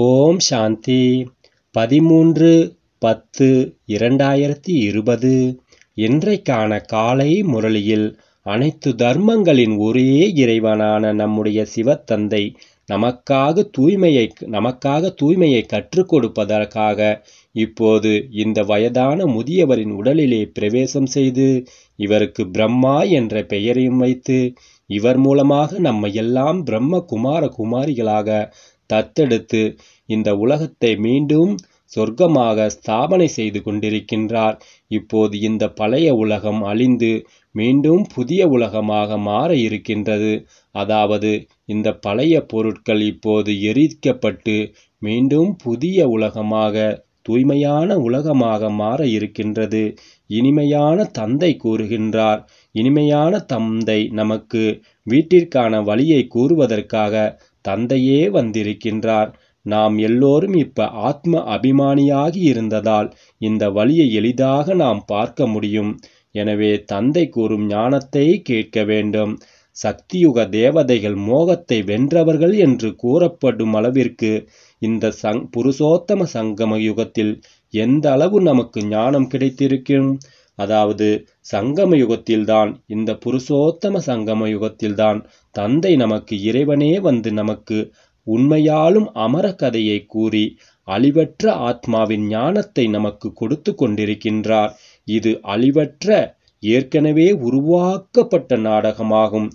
ஓம் சாந்தி பதிமூன்று பத்து இரண்டாயிரத்தி இருபது இன்றைக்கான காலை முரளியில் அனைத்து தர்மங்களின் ஒரே இறைவனான நம்முடைய சிவத்தந்தை நமக்காக தூய்மையை நமக்காக தூய்மையை கற்றுக் கொடுப்பதற்காக இப்போது இந்த வயதான முதியவரின் உடலிலே பிரவேசம் செய்து இவருக்கு பிரம்மா என்ற பெயரையும் வைத்து இவர் மூலமாக நம்ம எல்லாம் பிரம்ம குமார குமாரிகளாக தத்தெடுத்து இந்த உலகத்தை மீண்டும் சொர்க்கமாக ஸ்தாபனை செய்து கொண்டிருக்கின்றார் இப்போது இந்த பழைய உலகம் அழிந்து மீண்டும் புதிய உலகமாக மாற இருக்கின்றது அதாவது இந்த பழைய பொருட்கள் இப்போது எரிக்கப்பட்டு மீண்டும் புதிய உலகமாக தூய்மையான உலகமாக மாற இருக்கின்றது இனிமையான தந்தை கூறுகின்றார் இனிமையான தந்தை நமக்கு வீட்டிற்கான வழியை கூறுவதற்காக தந்தையே வந்திருக்கின்றார் நாம் எல்லோரும் இப்ப ஆத்ம அபிமானியாகி இருந்ததால் இந்த வழியை எளிதாக நாம் பார்க்க முடியும் எனவே தந்தை கூறும் ஞானத்தை கேட்க வேண்டும் சக்தியுக தேவதைகள் மோகத்தை வென்றவர்கள் என்று கூறப்படும் அளவிற்கு இந்த சங் புருஷோத்தம சங்கம யுகத்தில் எந்த அளவு நமக்கு ஞானம் கிடைத்திருக்கும் அதாவது சங்கம யுகத்தில்தான் இந்த புருஷோத்தம சங்கம யுகத்தில்தான் தந்தை நமக்கு இறைவனே வந்து நமக்கு உண்மையாலும் அமர கதையை கூறி அழிவற்ற ஆத்மாவின் ஞானத்தை நமக்கு கொடுத்து கொண்டிருக்கின்றார் இது அழிவற்ற ஏற்கனவே உருவாக்கப்பட்ட நாடகமாகும்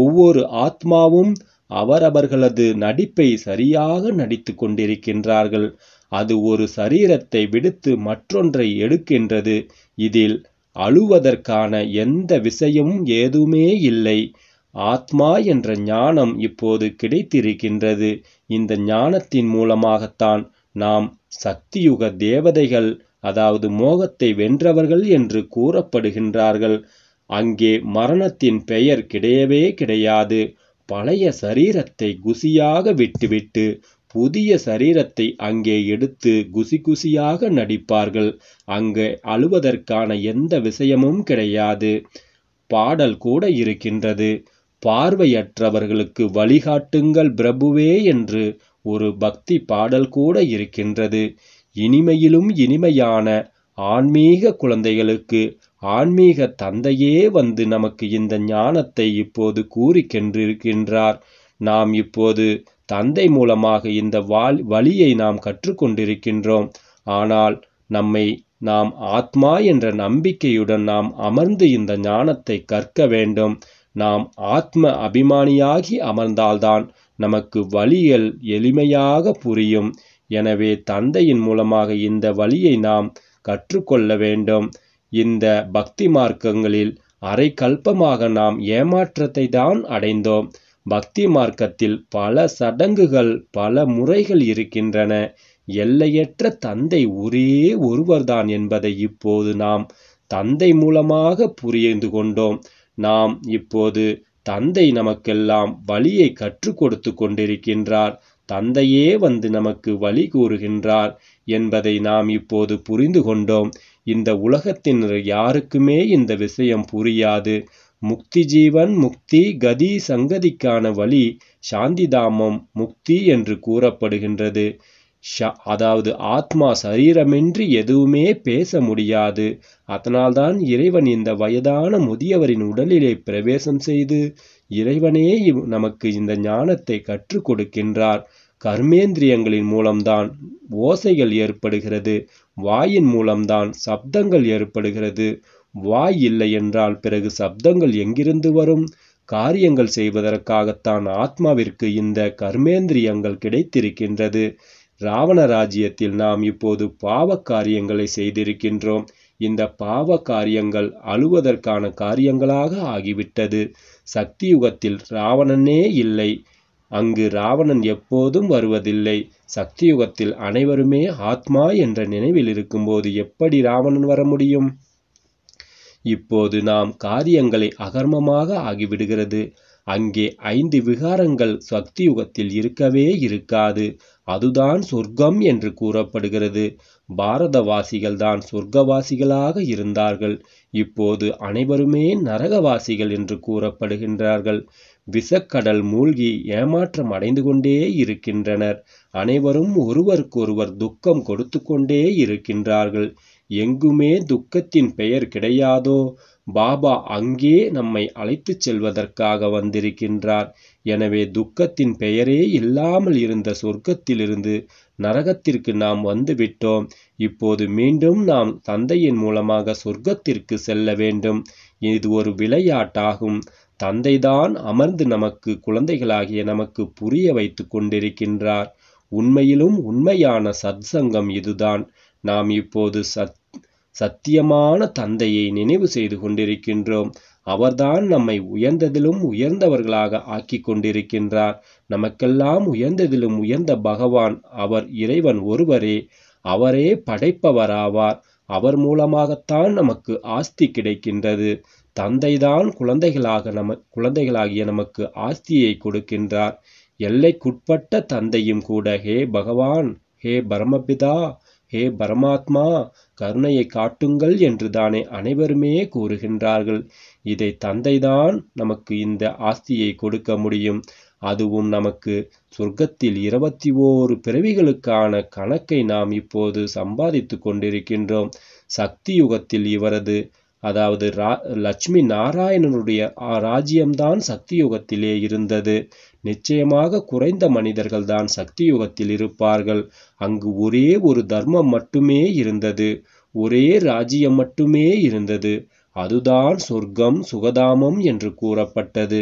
ஒவ்வொரு ஆத்மாவும் அவரவர்களது நடிப்பை சரியாக நடித்து கொண்டிருக்கின்றார்கள் அது ஒரு சரீரத்தை விடுத்து மற்றொன்றை எடுக்கின்றது இதில் அழுவதற்கான எந்த விஷயமும் ஏதுமே இல்லை ஆத்மா என்ற ஞானம் இப்போது கிடைத்திருக்கின்றது இந்த ஞானத்தின் மூலமாகத்தான் நாம் சக்தியுக தேவதைகள் அதாவது மோகத்தை வென்றவர்கள் என்று கூறப்படுகின்றார்கள் அங்கே மரணத்தின் பெயர் கிடையவே கிடையாது பழைய சரீரத்தை குசியாக விட்டுவிட்டு புதிய சரீரத்தை அங்கே எடுத்து குசி குசியாக நடிப்பார்கள் அங்கே அழுவதற்கான எந்த விஷயமும் கிடையாது பாடல் கூட இருக்கின்றது பார்வையற்றவர்களுக்கு வழிகாட்டுங்கள் பிரபுவே என்று ஒரு பக்தி பாடல் கூட இருக்கின்றது இனிமையிலும் இனிமையான ஆன்மீக குழந்தைகளுக்கு ஆன்மீக தந்தையே வந்து நமக்கு இந்த ஞானத்தை இப்போது கூறிக்கென்றிருக்கின்றார் நாம் இப்போது தந்தை மூலமாக இந்த வாழ் வழியை நாம் கற்றுக்கொண்டிருக்கின்றோம் ஆனால் நம்மை நாம் ஆத்மா என்ற நம்பிக்கையுடன் நாம் அமர்ந்து இந்த ஞானத்தை கற்க வேண்டும் நாம் ஆத்ம அபிமானியாகி அமர்ந்தால்தான் நமக்கு வழிகள் எளிமையாக புரியும் எனவே தந்தையின் மூலமாக இந்த வழியை நாம் கற்றுக்கொள்ள வேண்டும் இந்த பக்தி மார்க்கங்களில் அரை கல்பமாக நாம் ஏமாற்றத்தை தான் அடைந்தோம் பக்தி மார்க்கத்தில் பல சடங்குகள் பல முறைகள் இருக்கின்றன எல்லையற்ற தந்தை ஒரே ஒருவர்தான் என்பதை இப்போது நாம் தந்தை மூலமாக புரிந்து கொண்டோம் நாம் இப்போது தந்தை நமக்கெல்லாம் வழியை கற்றுக் கொடுத்து கொண்டிருக்கின்றார் தந்தையே வந்து நமக்கு வழி கூறுகின்றார் என்பதை நாம் இப்போது புரிந்து கொண்டோம் இந்த உலகத்தின் யாருக்குமே இந்த விஷயம் புரியாது முக்தி ஜீவன் முக்தி கதி சங்கதிக்கான வழி சாந்தி தாமம் முக்தி என்று கூறப்படுகின்றது அதாவது ஆத்மா சரீரமின்றி எதுவுமே பேச முடியாது அதனால்தான் இறைவன் இந்த வயதான முதியவரின் உடலிலே பிரவேசம் செய்து இறைவனே நமக்கு இந்த ஞானத்தை கற்றுக் கொடுக்கின்றார் கர்மேந்திரியங்களின் மூலம்தான் ஓசைகள் ஏற்படுகிறது வாயின் மூலம்தான் சப்தங்கள் ஏற்படுகிறது வாய் இல்லை என்றால் பிறகு சப்தங்கள் எங்கிருந்து வரும் காரியங்கள் செய்வதற்காகத்தான் ஆத்மாவிற்கு இந்த கர்மேந்திரியங்கள் கிடைத்திருக்கின்றது ராவண ராஜ்யத்தில் நாம் இப்போது பாவ காரியங்களை செய்திருக்கின்றோம் இந்த பாவ காரியங்கள் அழுவதற்கான காரியங்களாக ஆகிவிட்டது சக்தி யுகத்தில் ராவணனே இல்லை அங்கு ராவணன் எப்போதும் வருவதில்லை சக்தி யுகத்தில் அனைவருமே ஆத்மா என்ற நினைவில் இருக்கும்போது எப்படி ராவணன் வர முடியும் இப்போது நாம் காரியங்களை அகர்மமாக ஆகிவிடுகிறது அங்கே ஐந்து விகாரங்கள் சக்தி யுகத்தில் இருக்கவே இருக்காது அதுதான் சொர்க்கம் என்று கூறப்படுகிறது பாரதவாசிகள் தான் சொர்க்கவாசிகளாக இருந்தார்கள் இப்போது அனைவருமே நரகவாசிகள் என்று கூறப்படுகின்றார்கள் விஷக்கடல் மூழ்கி ஏமாற்றம் அடைந்து கொண்டே இருக்கின்றனர் அனைவரும் ஒருவருக்கொருவர் துக்கம் கொடுத்து கொண்டே இருக்கின்றார்கள் எங்குமே துக்கத்தின் பெயர் கிடையாதோ பாபா அங்கே நம்மை அழைத்துச் செல்வதற்காக வந்திருக்கின்றார் எனவே துக்கத்தின் பெயரே இல்லாமல் இருந்த சொர்க்கத்திலிருந்து நரகத்திற்கு நாம் வந்துவிட்டோம் இப்போது மீண்டும் நாம் தந்தையின் மூலமாக சொர்க்கத்திற்கு செல்ல வேண்டும் இது ஒரு விளையாட்டாகும் தந்தைதான் அமர்ந்து நமக்கு குழந்தைகளாகிய நமக்கு புரிய வைத்து கொண்டிருக்கின்றார் உண்மையிலும் உண்மையான சத்சங்கம் இதுதான் நாம் இப்போது சத் சத்தியமான தந்தையை நினைவு செய்து கொண்டிருக்கின்றோம் அவர்தான் நம்மை உயர்ந்ததிலும் உயர்ந்தவர்களாக ஆக்கி கொண்டிருக்கின்றார் நமக்கெல்லாம் உயர்ந்ததிலும் உயர்ந்த பகவான் அவர் இறைவன் ஒருவரே அவரே படைப்பவராவார் அவர் மூலமாகத்தான் நமக்கு ஆஸ்தி கிடைக்கின்றது தந்தைதான் குழந்தைகளாக நம குழந்தைகளாகிய நமக்கு ஆஸ்தியை கொடுக்கின்றார் எல்லைக்குட்பட்ட தந்தையும் கூட ஹே பகவான் ஹே பரமபிதா ஹே பரமாத்மா கருணையை காட்டுங்கள் என்று தானே அனைவருமே கூறுகின்றார்கள் இதை தந்தைதான் நமக்கு இந்த ஆஸ்தியை கொடுக்க முடியும் அதுவும் நமக்கு சொர்க்கத்தில் இருபத்தி ஓரு பிறவிகளுக்கான கணக்கை நாம் இப்போது சம்பாதித்து கொண்டிருக்கின்றோம் சக்தி யுகத்தில் இவரது அதாவது ரா லட்சுமி நாராயணனுடைய ராஜ்யம்தான் சக்தி யுகத்திலே இருந்தது நிச்சயமாக குறைந்த மனிதர்கள்தான் சக்தி யுகத்தில் இருப்பார்கள் அங்கு ஒரே ஒரு தர்மம் மட்டுமே இருந்தது ஒரே ராஜ்யம் மட்டுமே இருந்தது அதுதான் சொர்க்கம் சுகதாமம் என்று கூறப்பட்டது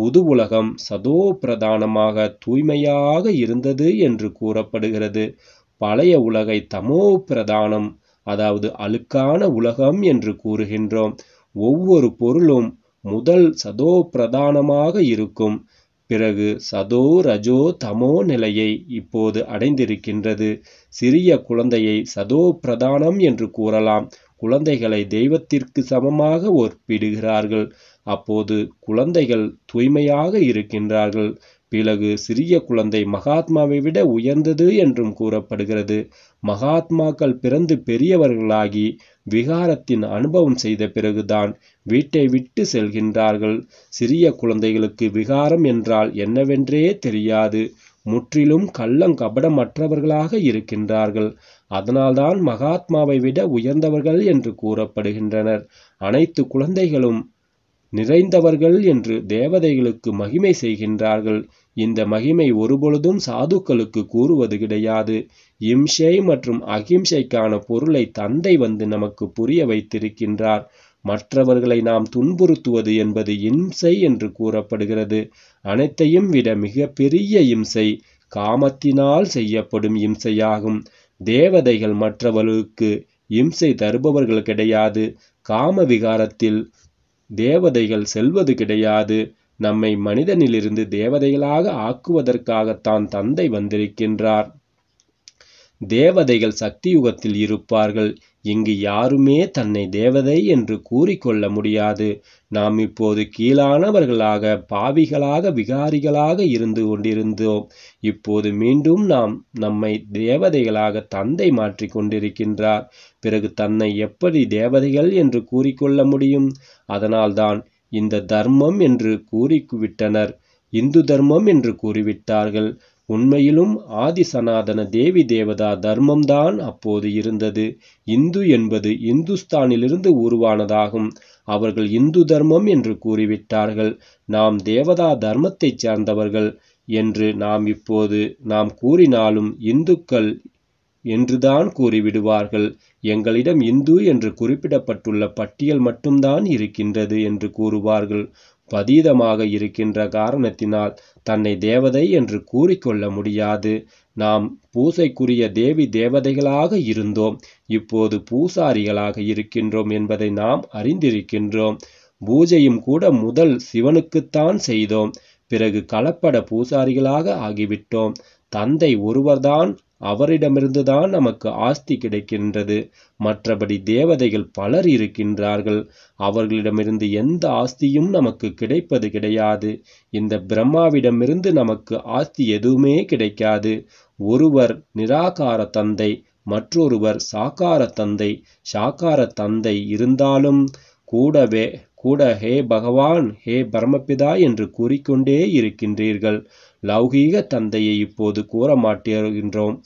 புது உலகம் சதோ பிரதானமாக தூய்மையாக இருந்தது என்று கூறப்படுகிறது பழைய உலகை தமோ பிரதானம் அதாவது அழுக்கான உலகம் என்று கூறுகின்றோம் ஒவ்வொரு பொருளும் முதல் சதோ பிரதானமாக இருக்கும் பிறகு சதோ ரஜோ தமோ நிலையை இப்போது அடைந்திருக்கின்றது சிறிய குழந்தையை சதோ பிரதானம் என்று கூறலாம் குழந்தைகளை தெய்வத்திற்கு சமமாக ஒப்பிடுகிறார்கள் அப்போது குழந்தைகள் தூய்மையாக இருக்கின்றார்கள் பிறகு சிறிய குழந்தை மகாத்மாவை விட உயர்ந்தது என்றும் கூறப்படுகிறது மகாத்மாக்கள் பிறந்து பெரியவர்களாகி விகாரத்தின் அனுபவம் செய்த பிறகுதான் வீட்டை விட்டு செல்கின்றார்கள் சிறிய குழந்தைகளுக்கு விகாரம் என்றால் என்னவென்றே தெரியாது முற்றிலும் கள்ளங்கபடமற்றவர்களாக இருக்கின்றார்கள் அதனால்தான் மகாத்மாவை விட உயர்ந்தவர்கள் என்று கூறப்படுகின்றனர் அனைத்து குழந்தைகளும் நிறைந்தவர்கள் என்று தேவதைகளுக்கு மகிமை செய்கின்றார்கள் இந்த மகிமை ஒருபொழுதும் சாதுக்களுக்கு கூறுவது கிடையாது இம்சை மற்றும் அகிம்சைக்கான பொருளை தந்தை வந்து நமக்கு புரிய வைத்திருக்கின்றார் மற்றவர்களை நாம் துன்புறுத்துவது என்பது இம்சை என்று கூறப்படுகிறது அனைத்தையும் விட மிக பெரிய இம்சை காமத்தினால் செய்யப்படும் இம்சையாகும் தேவதைகள் மற்றவர்களுக்கு இம்சை தருபவர்கள் கிடையாது காம விகாரத்தில் தேவதைகள் செல்வது கிடையாது நம்மை மனிதனிலிருந்து தேவதைகளாக ஆக்குவதற்காகத்தான் தந்தை வந்திருக்கின்றார் தேவதைகள் சக்தி யுகத்தில் இருப்பார்கள் இங்கு யாருமே தன்னை தேவதை என்று கூறிக்கொள்ள முடியாது நாம் இப்போது கீழானவர்களாக பாவிகளாக விகாரிகளாக இருந்து கொண்டிருந்தோம் இப்போது மீண்டும் நாம் நம்மை தேவதைகளாக தந்தை மாற்றி கொண்டிருக்கின்றார் பிறகு தன்னை எப்படி தேவதைகள் என்று கூறிக்கொள்ள முடியும் அதனால்தான் இந்த தர்மம் என்று கூறிவிட்டனர் இந்து தர்மம் என்று கூறிவிட்டார்கள் உண்மையிலும் ஆதி சனாதன தேவி தேவதா தர்மம்தான் அப்போது இருந்தது இந்து என்பது இந்துஸ்தானிலிருந்து உருவானதாகும் அவர்கள் இந்து தர்மம் என்று கூறிவிட்டார்கள் நாம் தேவதா தர்மத்தைச் சார்ந்தவர்கள் என்று நாம் இப்போது நாம் கூறினாலும் இந்துக்கள் என்றுதான் கூறிவிடுவார்கள் எங்களிடம் இந்து என்று குறிப்பிடப்பட்டுள்ள பட்டியல் மட்டும்தான் இருக்கின்றது என்று கூறுவார்கள் பதீதமாக இருக்கின்ற காரணத்தினால் தன்னை தேவதை என்று கூறிக்கொள்ள முடியாது நாம் பூசைக்குரிய தேவி தேவதைகளாக இருந்தோம் இப்போது பூசாரிகளாக இருக்கின்றோம் என்பதை நாம் அறிந்திருக்கின்றோம் பூஜையும் கூட முதல் சிவனுக்குத்தான் செய்தோம் பிறகு கலப்பட பூசாரிகளாக ஆகிவிட்டோம் தந்தை ஒருவர்தான் அவரிடமிருந்துதான் நமக்கு ஆஸ்தி கிடைக்கின்றது மற்றபடி தேவதைகள் பலர் இருக்கின்றார்கள் அவர்களிடமிருந்து எந்த ஆஸ்தியும் நமக்கு கிடைப்பது கிடையாது இந்த பிரம்மாவிடமிருந்து நமக்கு ஆஸ்தி எதுவுமே கிடைக்காது ஒருவர் நிராகார தந்தை மற்றொருவர் சாக்கார தந்தை சாக்கார தந்தை இருந்தாலும் கூடவே கூட ஹே பகவான் ஹே பரமபிதா என்று கூறிக்கொண்டே இருக்கின்றீர்கள் லௌகீக தந்தையை இப்போது கூற மாட்டேகின்றோம்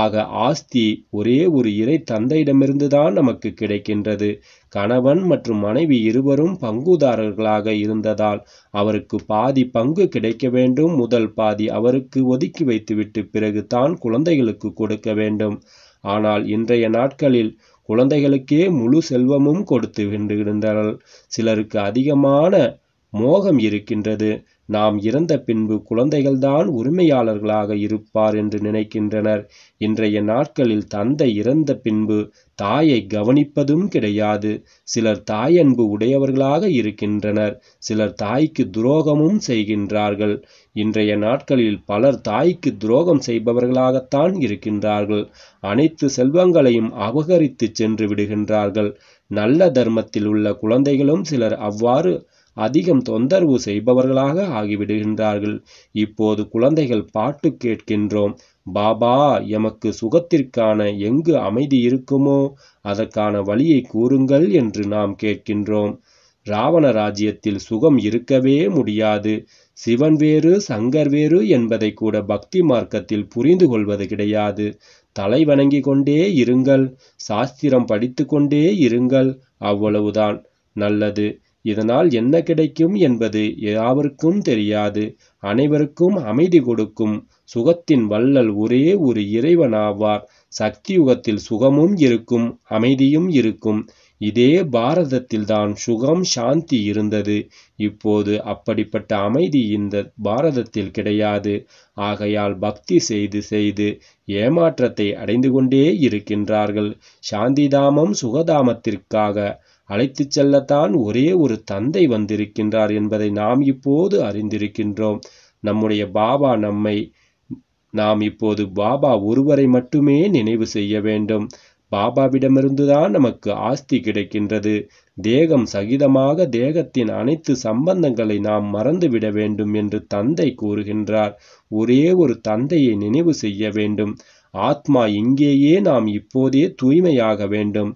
ஆக ஆஸ்தி ஒரே ஒரு இறை தந்தையிடமிருந்துதான் நமக்கு கிடைக்கின்றது கணவன் மற்றும் மனைவி இருவரும் பங்குதாரர்களாக இருந்ததால் அவருக்கு பாதி பங்கு கிடைக்க வேண்டும் முதல் பாதி அவருக்கு ஒதுக்கி வைத்துவிட்டு பிறகு தான் குழந்தைகளுக்கு கொடுக்க வேண்டும் ஆனால் இன்றைய நாட்களில் குழந்தைகளுக்கே முழு செல்வமும் கொடுத்து வென்று இருந்தார்கள் சிலருக்கு அதிகமான மோகம் இருக்கின்றது நாம் இறந்த பின்பு குழந்தைகள்தான் உரிமையாளர்களாக இருப்பார் என்று நினைக்கின்றனர் இன்றைய நாட்களில் தந்தை இறந்த பின்பு தாயை கவனிப்பதும் கிடையாது சிலர் தாயன்பு உடையவர்களாக இருக்கின்றனர் சிலர் தாய்க்கு துரோகமும் செய்கின்றார்கள் இன்றைய நாட்களில் பலர் தாய்க்கு துரோகம் செய்பவர்களாகத்தான் இருக்கின்றார்கள் அனைத்து செல்வங்களையும் அபகரித்து சென்று விடுகின்றார்கள் நல்ல தர்மத்தில் உள்ள குழந்தைகளும் சிலர் அவ்வாறு அதிகம் தொந்தரவு செய்பவர்களாக ஆகிவிடுகின்றார்கள் இப்போது குழந்தைகள் பாட்டு கேட்கின்றோம் பாபா எமக்கு சுகத்திற்கான எங்கு அமைதி இருக்குமோ அதற்கான வழியை கூறுங்கள் என்று நாம் கேட்கின்றோம் ராவண ராஜ்யத்தில் சுகம் இருக்கவே முடியாது சிவன் வேறு சங்கர் வேறு என்பதை கூட பக்தி மார்க்கத்தில் புரிந்து கொள்வது கிடையாது தலை வணங்கி கொண்டே இருங்கள் சாஸ்திரம் படித்து கொண்டே இருங்கள் அவ்வளவுதான் நல்லது இதனால் என்ன கிடைக்கும் என்பது யாவருக்கும் தெரியாது அனைவருக்கும் அமைதி கொடுக்கும் சுகத்தின் வள்ளல் ஒரே ஒரு இறைவனாவார் யுகத்தில் சுகமும் இருக்கும் அமைதியும் இருக்கும் இதே பாரதத்தில்தான் சுகம் சாந்தி இருந்தது இப்போது அப்படிப்பட்ட அமைதி இந்த பாரதத்தில் கிடையாது ஆகையால் பக்தி செய்து செய்து ஏமாற்றத்தை அடைந்து கொண்டே இருக்கின்றார்கள் சாந்திதாமம் சுகதாமத்திற்காக அழைத்துச் செல்லத்தான் ஒரே ஒரு தந்தை வந்திருக்கின்றார் என்பதை நாம் இப்போது அறிந்திருக்கின்றோம் நம்முடைய பாபா நம்மை நாம் இப்போது பாபா ஒருவரை மட்டுமே நினைவு செய்ய வேண்டும் பாபாவிடமிருந்துதான் நமக்கு ஆஸ்தி கிடைக்கின்றது தேகம் சகிதமாக தேகத்தின் அனைத்து சம்பந்தங்களை நாம் மறந்துவிட வேண்டும் என்று தந்தை கூறுகின்றார் ஒரே ஒரு தந்தையை நினைவு செய்ய வேண்டும் ஆத்மா இங்கேயே நாம் இப்போதே தூய்மையாக வேண்டும்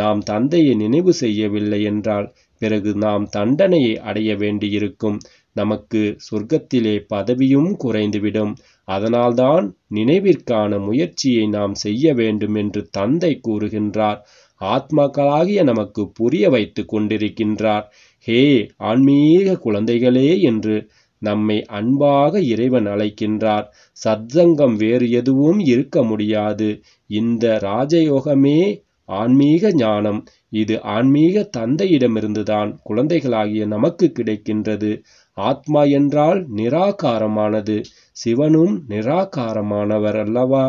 நாம் தந்தையை நினைவு செய்யவில்லை என்றால் பிறகு நாம் தண்டனையை அடைய வேண்டியிருக்கும் நமக்கு சொர்க்கத்திலே பதவியும் குறைந்துவிடும் அதனால்தான் நினைவிற்கான முயற்சியை நாம் செய்ய வேண்டும் என்று தந்தை கூறுகின்றார் ஆத்மாக்களாகிய நமக்கு புரிய வைத்து கொண்டிருக்கின்றார் ஹே ஆன்மீக குழந்தைகளே என்று நம்மை அன்பாக இறைவன் அழைக்கின்றார் சத்சங்கம் வேறு எதுவும் இருக்க முடியாது இந்த ராஜயோகமே ஆன்மீக ஞானம் இது ஆன்மீக தந்தையிடமிருந்துதான் குழந்தைகளாகிய நமக்கு கிடைக்கின்றது ஆத்மா என்றால் நிராகாரமானது சிவனும் நிராகாரமானவர் அல்லவா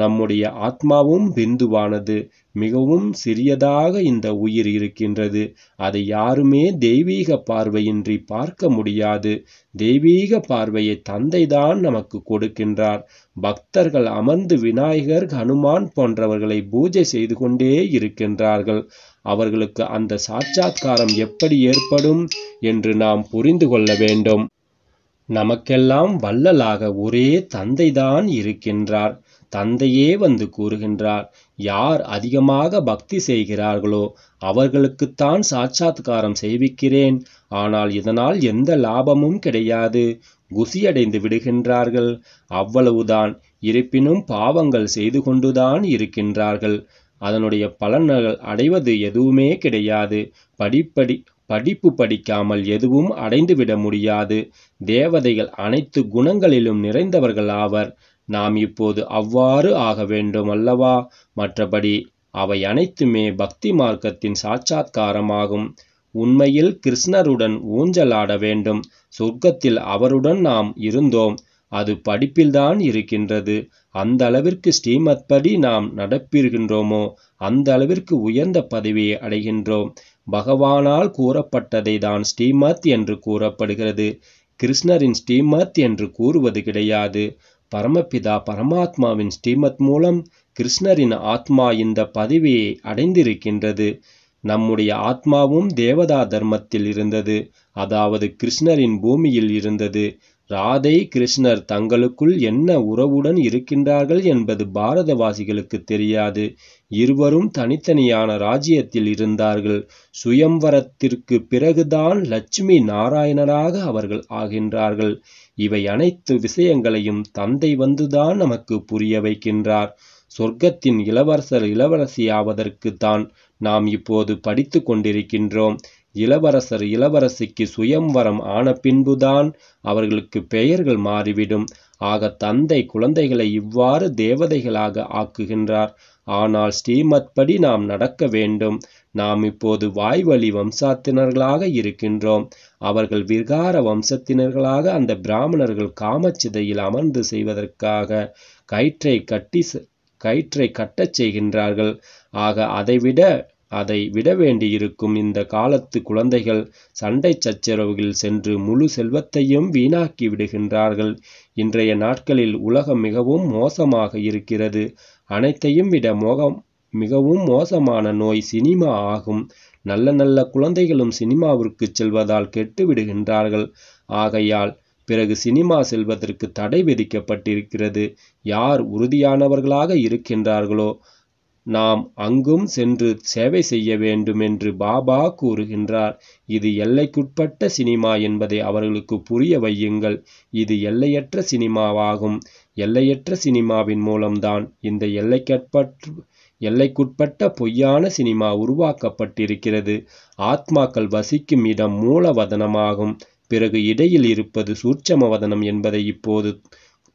நம்முடைய ஆத்மாவும் பிந்துவானது மிகவும் சிறியதாக இந்த உயிர் இருக்கின்றது அதை யாருமே தெய்வீக பார்வையின்றி பார்க்க முடியாது தெய்வீக பார்வையை தந்தைதான் நமக்கு கொடுக்கின்றார் பக்தர்கள் அமர்ந்து விநாயகர் ஹனுமான் போன்றவர்களை பூஜை செய்து கொண்டே இருக்கின்றார்கள் அவர்களுக்கு அந்த சாட்சாத்காரம் எப்படி ஏற்படும் என்று நாம் புரிந்து கொள்ள வேண்டும் நமக்கெல்லாம் வள்ளலாக ஒரே தந்தைதான் இருக்கின்றார் தந்தையே வந்து கூறுகின்றார் யார் அதிகமாக பக்தி செய்கிறார்களோ அவர்களுக்குத்தான் சாட்சாத்காரம் செய்விக்கிறேன் ஆனால் இதனால் எந்த லாபமும் கிடையாது குசியடைந்து விடுகின்றார்கள் அவ்வளவுதான் இருப்பினும் பாவங்கள் செய்து கொண்டுதான் இருக்கின்றார்கள் அதனுடைய பலன்கள் அடைவது எதுவுமே கிடையாது படிப்படி படிப்பு படிக்காமல் எதுவும் அடைந்துவிட முடியாது தேவதைகள் அனைத்து குணங்களிலும் நிறைந்தவர்கள் ஆவர் நாம் இப்போது அவ்வாறு ஆக வேண்டும் அல்லவா மற்றபடி அவை அனைத்துமே பக்தி மார்க்கத்தின் சாட்சாத்காரமாகும் உண்மையில் கிருஷ்ணருடன் ஊஞ்சலாட வேண்டும் சொர்க்கத்தில் அவருடன் நாம் இருந்தோம் அது படிப்பில்தான் இருக்கின்றது அந்த அளவிற்கு ஸ்ரீமத் படி நாம் நடப்பிருக்கின்றோமோ அந்த அளவிற்கு உயர்ந்த பதவியை அடைகின்றோம் பகவானால் கூறப்பட்டதை தான் ஸ்ரீமத் என்று கூறப்படுகிறது கிருஷ்ணரின் ஸ்ரீமத் என்று கூறுவது கிடையாது பரமபிதா பரமாத்மாவின் ஸ்ரீமத் மூலம் கிருஷ்ணரின் ஆத்மா இந்த பதவியை அடைந்திருக்கின்றது நம்முடைய ஆத்மாவும் தேவதா தர்மத்தில் இருந்தது அதாவது கிருஷ்ணரின் பூமியில் இருந்தது ராதை கிருஷ்ணர் தங்களுக்குள் என்ன உறவுடன் இருக்கின்றார்கள் என்பது பாரதவாசிகளுக்கு தெரியாது இருவரும் தனித்தனியான ராஜ்யத்தில் இருந்தார்கள் சுயம்வரத்திற்கு பிறகுதான் லட்சுமி நாராயணராக அவர்கள் ஆகின்றார்கள் இவை அனைத்து விஷயங்களையும் தந்தை வந்துதான் நமக்கு புரிய வைக்கின்றார் சொர்க்கத்தின் இளவரசர் இளவரசியாவதற்கு தான் நாம் இப்போது படித்து கொண்டிருக்கின்றோம் இளவரசர் இளவரசிக்கு சுயம்வரம் ஆன பின்புதான் அவர்களுக்கு பெயர்கள் மாறிவிடும் ஆக தந்தை குழந்தைகளை இவ்வாறு தேவதைகளாக ஆக்குகின்றார் ஆனால் ஸ்ரீமத் படி நாம் நடக்க வேண்டும் நாம் இப்போது வாய்வழி வம்சாத்தினர்களாக இருக்கின்றோம் அவர்கள் விகார வம்சத்தினர்களாக அந்த பிராமணர்கள் காமச்சிதையில் அமர்ந்து செய்வதற்காக கயிற்றை கட்டி கயிற்றை கட்டச் செய்கின்றார்கள் ஆக அதைவிட அதை விட வேண்டியிருக்கும் இந்த காலத்து குழந்தைகள் சண்டை சச்சரவுகள் சென்று முழு செல்வத்தையும் வீணாக்கி விடுகின்றார்கள் இன்றைய நாட்களில் உலகம் மிகவும் மோசமாக இருக்கிறது அனைத்தையும் விட மோகம் மிகவும் மோசமான நோய் சினிமா ஆகும் நல்ல நல்ல குழந்தைகளும் சினிமாவிற்கு செல்வதால் கெட்டு விடுகின்றார்கள் ஆகையால் பிறகு சினிமா செல்வதற்கு தடை விதிக்கப்பட்டிருக்கிறது யார் உறுதியானவர்களாக இருக்கின்றார்களோ நாம் அங்கும் சென்று சேவை செய்ய வேண்டும் என்று பாபா கூறுகின்றார் இது எல்லைக்குட்பட்ட சினிமா என்பதை அவர்களுக்கு புரிய வையுங்கள் இது எல்லையற்ற சினிமாவாகும் எல்லையற்ற சினிமாவின் மூலம்தான் இந்த எல்லைக்கட்பற்று எல்லைக்குட்பட்ட பொய்யான சினிமா உருவாக்கப்பட்டிருக்கிறது ஆத்மாக்கள் வசிக்கும் இடம் மூலவதனமாகும் பிறகு இடையில் இருப்பது சூட்சமவதனம் என்பதை இப்போது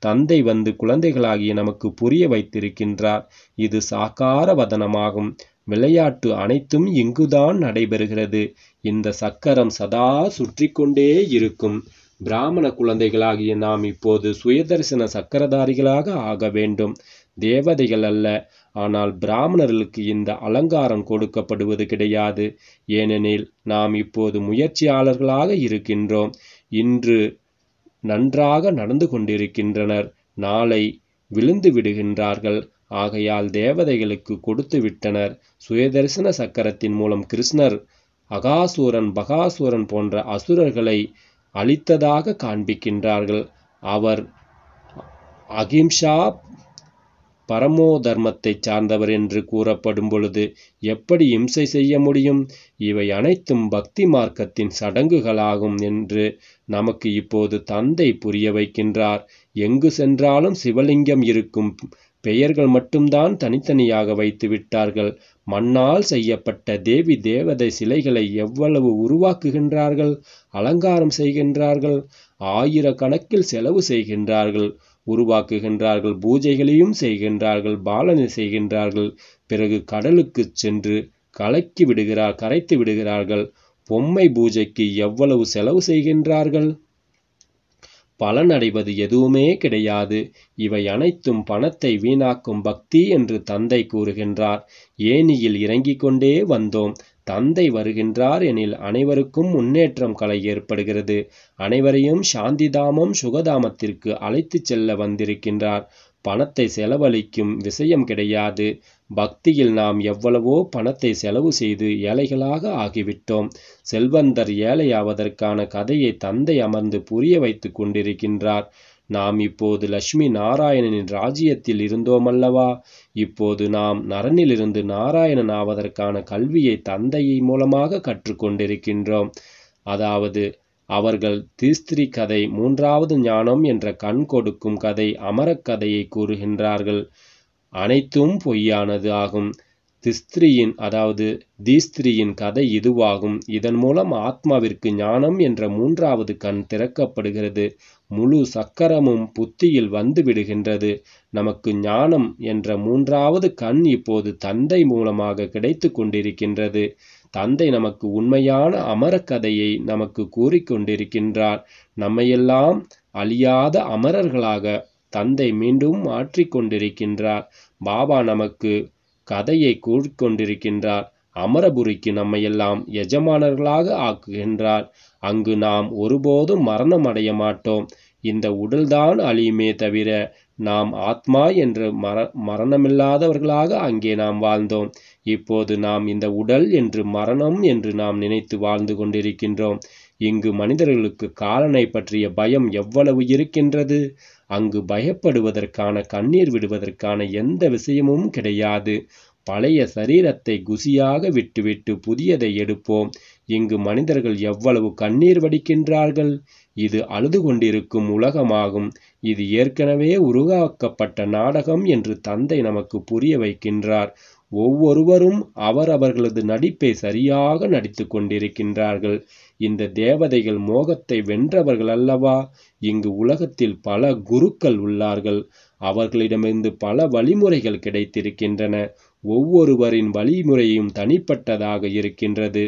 தந்தை வந்து குழந்தைகளாகிய நமக்கு புரிய வைத்திருக்கின்றார் இது சாக்கார வதனமாகும் விளையாட்டு அனைத்தும் இங்குதான் நடைபெறுகிறது இந்த சக்கரம் சதா சுற்றி கொண்டே இருக்கும் பிராமண குழந்தைகளாகிய நாம் இப்போது சுயதரிசன சக்கரதாரிகளாக ஆக வேண்டும் தேவதைகள் அல்ல ஆனால் பிராமணர்களுக்கு இந்த அலங்காரம் கொடுக்கப்படுவது கிடையாது ஏனெனில் நாம் இப்போது முயற்சியாளர்களாக இருக்கின்றோம் இன்று நன்றாக நடந்து கொண்டிருக்கின்றனர் நாளை விழுந்து விடுகின்றார்கள் ஆகையால் தேவதைகளுக்கு கொடுத்து விட்டனர் சுயதரிசன சக்கரத்தின் மூலம் கிருஷ்ணர் அகாசூரன் பகாசூரன் போன்ற அசுரர்களை அழித்ததாக காண்பிக்கின்றார்கள் அவர் அகிம்சா பரமோ தர்மத்தை சார்ந்தவர் என்று கூறப்படும் பொழுது எப்படி இம்சை செய்ய முடியும் இவை அனைத்தும் பக்தி மார்க்கத்தின் சடங்குகளாகும் என்று நமக்கு இப்போது தந்தை புரிய வைக்கின்றார் எங்கு சென்றாலும் சிவலிங்கம் இருக்கும் பெயர்கள் மட்டும்தான் தனித்தனியாக வைத்து விட்டார்கள் மண்ணால் செய்யப்பட்ட தேவி தேவதை சிலைகளை எவ்வளவு உருவாக்குகின்றார்கள் அலங்காரம் செய்கின்றார்கள் ஆயிரக்கணக்கில் செலவு செய்கின்றார்கள் உருவாக்குகின்றார்கள் பூஜைகளையும் செய்கின்றார்கள் பாலனை செய்கின்றார்கள் பிறகு கடலுக்கு சென்று கலக்கி விடுகிறார் கரைத்து விடுகிறார்கள் பொம்மை பூஜைக்கு எவ்வளவு செலவு செய்கின்றார்கள் பலனடைவது எதுவுமே கிடையாது இவை அனைத்தும் பணத்தை வீணாக்கும் பக்தி என்று தந்தை கூறுகின்றார் ஏனியில் இறங்கிக் கொண்டே வந்தோம் தந்தை வருகின்றார் எனில் அனைவருக்கும் முன்னேற்றம் கலை ஏற்படுகிறது அனைவரையும் சாந்திதாமம் சுகதாமத்திற்கு அழைத்துச் செல்ல வந்திருக்கின்றார் பணத்தை செலவழிக்கும் விஷயம் கிடையாது பக்தியில் நாம் எவ்வளவோ பணத்தை செலவு செய்து ஏழைகளாக ஆகிவிட்டோம் செல்வந்தர் ஏழையாவதற்கான கதையை தந்தை அமர்ந்து புரிய வைத்து கொண்டிருக்கின்றார் நாம் இப்போது லட்சுமி நாராயணனின் ராஜ்யத்தில் இருந்தோமல்லவா இப்போது நாம் நரனிலிருந்து நாராயணன் ஆவதற்கான கல்வியை தந்தையை மூலமாக கற்றுக்கொண்டிருக்கின்றோம் அதாவது அவர்கள் திஸ்திரி கதை மூன்றாவது ஞானம் என்ற கண் கொடுக்கும் கதை அமரக்கதையை கூறுகின்றார்கள் அனைத்தும் பொய்யானது ஆகும் திஸ்திரியின் அதாவது தீஸ்திரியின் கதை இதுவாகும் இதன் மூலம் ஆத்மாவிற்கு ஞானம் என்ற மூன்றாவது கண் திறக்கப்படுகிறது முழு சக்கரமும் புத்தியில் வந்துவிடுகின்றது நமக்கு ஞானம் என்ற மூன்றாவது கண் இப்போது தந்தை மூலமாக கிடைத்து கொண்டிருக்கின்றது தந்தை நமக்கு உண்மையான அமர கதையை நமக்கு கூறிக்கொண்டிருக்கின்றார் நம்மையெல்லாம் அழியாத அமரர்களாக தந்தை மீண்டும் மாற்றிக்கொண்டிருக்கின்றார் பாபா நமக்கு கதையை கூறிக்கொண்டிருக்கின்றார் அமரபுரிக்கு நம்மையெல்லாம் எஜமானர்களாக ஆக்குகின்றார் அங்கு நாம் ஒருபோதும் மரணம் அடைய மாட்டோம் இந்த உடல்தான் அழியுமே தவிர நாம் ஆத்மா என்று மர மரணமில்லாதவர்களாக அங்கே நாம் வாழ்ந்தோம் இப்போது நாம் இந்த உடல் என்று மரணம் என்று நாம் நினைத்து வாழ்ந்து கொண்டிருக்கின்றோம் இங்கு மனிதர்களுக்கு காலனை பற்றிய பயம் எவ்வளவு இருக்கின்றது அங்கு பயப்படுவதற்கான கண்ணீர் விடுவதற்கான எந்த விஷயமும் கிடையாது பழைய சரீரத்தை குசியாக விட்டுவிட்டு புதியதை எடுப்போம் இங்கு மனிதர்கள் எவ்வளவு கண்ணீர் வடிக்கின்றார்கள் இது அழுது கொண்டிருக்கும் உலகமாகும் இது ஏற்கனவே உருவாக்கப்பட்ட நாடகம் என்று தந்தை நமக்கு புரிய வைக்கின்றார் ஒவ்வொருவரும் அவரவர்களது நடிப்பை சரியாக நடித்து கொண்டிருக்கின்றார்கள் இந்த தேவதைகள் மோகத்தை வென்றவர்கள் அல்லவா இங்கு உலகத்தில் பல குருக்கள் உள்ளார்கள் அவர்களிடமிருந்து பல வழிமுறைகள் கிடைத்திருக்கின்றன ஒவ்வொருவரின் வழிமுறையும் தனிப்பட்டதாக இருக்கின்றது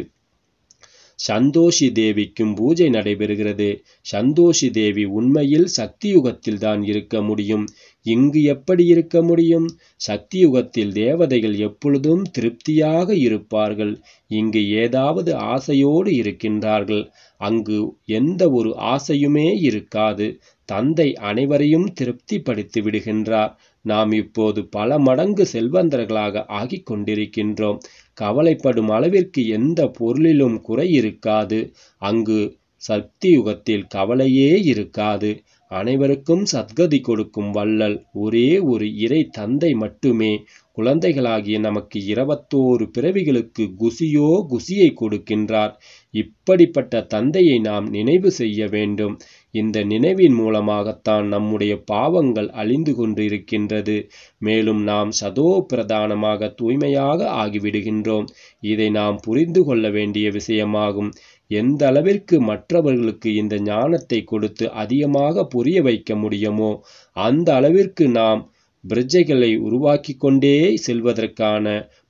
சந்தோஷி தேவிக்கும் பூஜை நடைபெறுகிறது சந்தோஷி தேவி உண்மையில் சக்தியுகத்தில் தான் இருக்க முடியும் இங்கு எப்படி இருக்க முடியும் சக்தியுகத்தில் தேவதைகள் எப்பொழுதும் திருப்தியாக இருப்பார்கள் இங்கு ஏதாவது ஆசையோடு இருக்கின்றார்கள் அங்கு எந்த ஒரு ஆசையுமே இருக்காது தந்தை அனைவரையும் திருப்திப்படுத்தி விடுகின்றார் நாம் இப்போது பல மடங்கு செல்வந்தர்களாக ஆகிக் கொண்டிருக்கின்றோம் கவலைப்படும் அளவிற்கு எந்த பொருளிலும் குறை இருக்காது அங்கு சக்தி யுகத்தில் கவலையே இருக்காது அனைவருக்கும் சத்கதி கொடுக்கும் வள்ளல் ஒரே ஒரு இறை தந்தை மட்டுமே குழந்தைகளாகிய நமக்கு இருபத்தோரு பிறவிகளுக்கு குசியோ குசியை கொடுக்கின்றார் இப்படிப்பட்ட தந்தையை நாம் நினைவு செய்ய வேண்டும் இந்த நினைவின் மூலமாகத்தான் நம்முடைய பாவங்கள் அழிந்து கொண்டு இருக்கின்றது மேலும் நாம் சதோ பிரதானமாக தூய்மையாக ஆகிவிடுகின்றோம் இதை நாம் புரிந்து கொள்ள வேண்டிய விஷயமாகும் எந்த அளவிற்கு மற்றவர்களுக்கு இந்த ஞானத்தை கொடுத்து அதிகமாக புரிய வைக்க முடியுமோ அந்த அளவிற்கு நாம் பிரஜைகளை உருவாக்கி கொண்டே செல்வதற்கான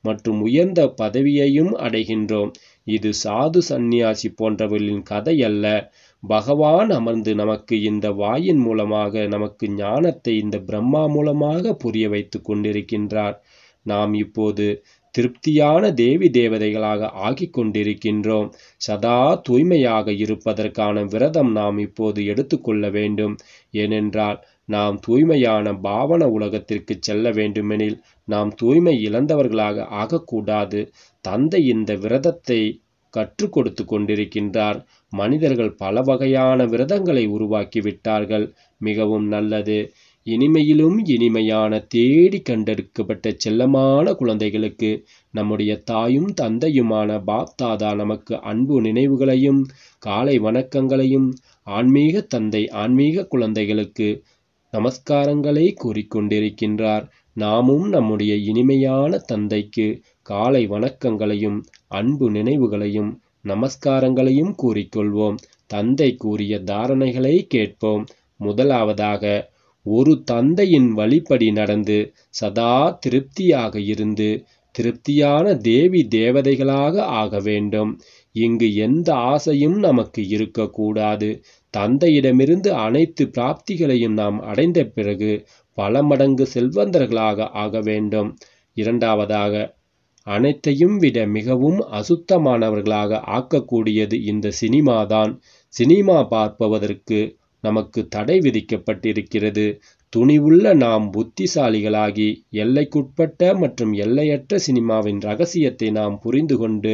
மற்றும் உயர்ந்த பதவியையும் அடைகின்றோம் இது சாது சந்நியாசி போன்றவர்களின் கதை அல்ல பகவான் அமர்ந்து நமக்கு இந்த வாயின் மூலமாக நமக்கு ஞானத்தை இந்த பிரம்மா மூலமாக புரிய வைத்து கொண்டிருக்கின்றார் நாம் இப்போது திருப்தியான தேவி தேவதைகளாக ஆகிக் கொண்டிருக்கின்றோம் சதா தூய்மையாக இருப்பதற்கான விரதம் நாம் இப்போது எடுத்துக்கொள்ள வேண்டும் ஏனென்றால் நாம் தூய்மையான பாவன உலகத்திற்கு செல்ல வேண்டுமெனில் நாம் தூய்மை இழந்தவர்களாக ஆகக்கூடாது தந்தை இந்த விரதத்தை கற்றுக் கொடுத்து கொண்டிருக்கின்றார் மனிதர்கள் பல வகையான விரதங்களை உருவாக்கி விட்டார்கள் மிகவும் நல்லது இனிமையிலும் இனிமையான தேடி கண்டெடுக்கப்பட்ட செல்லமான குழந்தைகளுக்கு நம்முடைய தாயும் தந்தையுமான பாப்தாதா நமக்கு அன்பு நினைவுகளையும் காலை வணக்கங்களையும் ஆன்மீக தந்தை ஆன்மீக குழந்தைகளுக்கு நமஸ்காரங்களை கூறிக்கொண்டிருக்கின்றார் நாமும் நம்முடைய இனிமையான தந்தைக்கு காலை வணக்கங்களையும் அன்பு நினைவுகளையும் நமஸ்காரங்களையும் கூறிக்கொள்வோம் தந்தை கூறிய தாரணைகளை கேட்போம் முதலாவதாக ஒரு தந்தையின் வழிப்படி நடந்து சதா திருப்தியாக இருந்து திருப்தியான தேவி தேவதைகளாக ஆக வேண்டும் இங்கு எந்த ஆசையும் நமக்கு இருக்கக்கூடாது தந்தையிடமிருந்து அனைத்து பிராப்திகளையும் நாம் அடைந்த பிறகு பல மடங்கு செல்வந்தர்களாக ஆக வேண்டும் இரண்டாவதாக அனைத்தையும் விட மிகவும் அசுத்தமானவர்களாக ஆக்கக்கூடியது இந்த சினிமாதான் சினிமா பார்ப்பதற்கு நமக்கு தடை விதிக்கப்பட்டிருக்கிறது துணிவுள்ள நாம் புத்திசாலிகளாகி எல்லைக்குட்பட்ட மற்றும் எல்லையற்ற சினிமாவின் ரகசியத்தை நாம் புரிந்து கொண்டு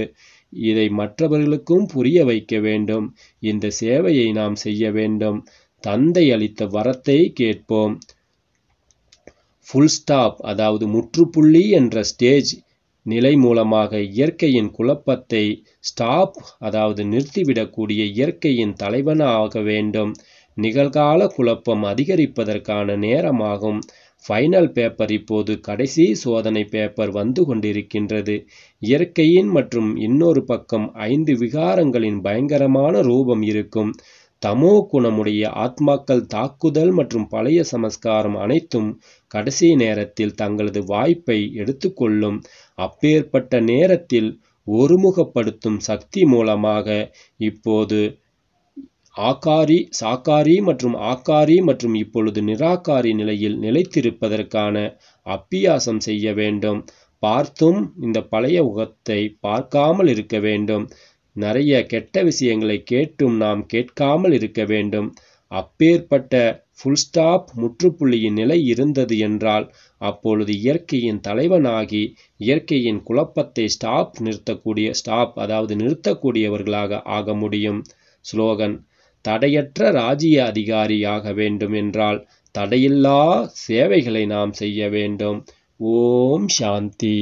இதை மற்றவர்களுக்கும் புரிய வைக்க வேண்டும் இந்த சேவையை நாம் செய்ய வேண்டும் தந்தை அளித்த வரத்தை கேட்போம் ஃபுல் ஸ்டாப் அதாவது முற்றுப்புள்ளி என்ற ஸ்டேஜ் நிலை மூலமாக இயற்கையின் குழப்பத்தை ஸ்டாப் அதாவது நிறுத்திவிடக்கூடிய இயற்கையின் தலைவனாக வேண்டும் நிகழ்கால குழப்பம் அதிகரிப்பதற்கான நேரமாகும் ஃபைனல் பேப்பர் இப்போது கடைசி சோதனை பேப்பர் வந்து கொண்டிருக்கின்றது இயற்கையின் மற்றும் இன்னொரு பக்கம் ஐந்து விகாரங்களின் பயங்கரமான ரூபம் இருக்கும் தமோ குணமுடைய ஆத்மாக்கள் தாக்குதல் மற்றும் பழைய சமஸ்காரம் அனைத்தும் கடைசி நேரத்தில் தங்களது வாய்ப்பை எடுத்துக்கொள்ளும் அப்பேற்பட்ட நேரத்தில் ஒருமுகப்படுத்தும் சக்தி மூலமாக இப்போது ஆகாரி சாக்காரி மற்றும் ஆக்காரி மற்றும் இப்பொழுது நிராகாரி நிலையில் நிலைத்திருப்பதற்கான அப்பியாசம் செய்ய வேண்டும் பார்த்தும் இந்த பழைய முகத்தை பார்க்காமல் இருக்க வேண்டும் நிறைய கெட்ட விஷயங்களை கேட்டும் நாம் கேட்காமல் இருக்க வேண்டும் அப்பேற்பட்ட ஃபுல் ஸ்டாப் முற்றுப்புள்ளியின் நிலை இருந்தது என்றால் அப்பொழுது இயற்கையின் தலைவனாகி இயற்கையின் குழப்பத்தை ஸ்டாப் நிறுத்தக்கூடிய ஸ்டாப் அதாவது நிறுத்தக்கூடியவர்களாக ஆக முடியும் ஸ்லோகன் தடையற்ற ராஜ்ய அதிகாரியாக வேண்டும் என்றால் தடையில்லா சேவைகளை நாம் செய்ய வேண்டும் ஓம் சாந்தி